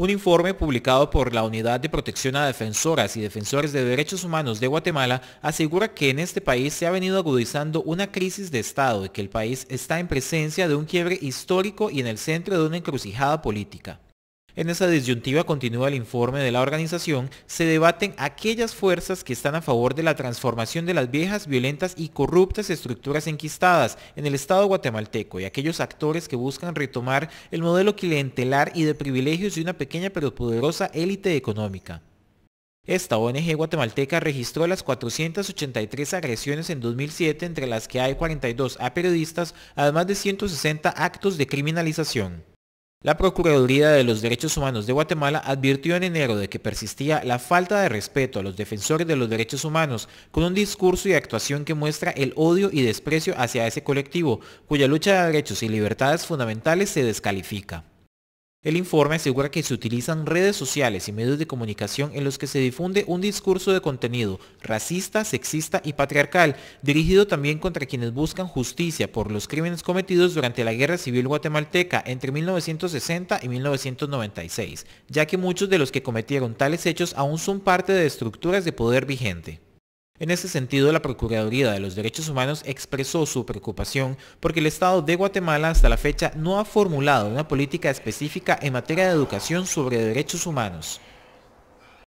un informe publicado por la Unidad de Protección a Defensoras y Defensores de Derechos Humanos de Guatemala asegura que en este país se ha venido agudizando una crisis de Estado y que el país está en presencia de un quiebre histórico y en el centro de una encrucijada política. En esa disyuntiva continúa el informe de la organización, se debaten aquellas fuerzas que están a favor de la transformación de las viejas, violentas y corruptas estructuras enquistadas en el Estado guatemalteco y aquellos actores que buscan retomar el modelo clientelar y de privilegios de una pequeña pero poderosa élite económica. Esta ONG guatemalteca registró las 483 agresiones en 2007, entre las que hay 42 a periodistas, además de 160 actos de criminalización. La Procuraduría de los Derechos Humanos de Guatemala advirtió en enero de que persistía la falta de respeto a los defensores de los derechos humanos, con un discurso y actuación que muestra el odio y desprecio hacia ese colectivo, cuya lucha de derechos y libertades fundamentales se descalifica. El informe asegura que se utilizan redes sociales y medios de comunicación en los que se difunde un discurso de contenido racista, sexista y patriarcal, dirigido también contra quienes buscan justicia por los crímenes cometidos durante la Guerra Civil Guatemalteca entre 1960 y 1996, ya que muchos de los que cometieron tales hechos aún son parte de estructuras de poder vigente. En ese sentido, la Procuraduría de los Derechos Humanos expresó su preocupación porque el Estado de Guatemala hasta la fecha no ha formulado una política específica en materia de educación sobre derechos humanos.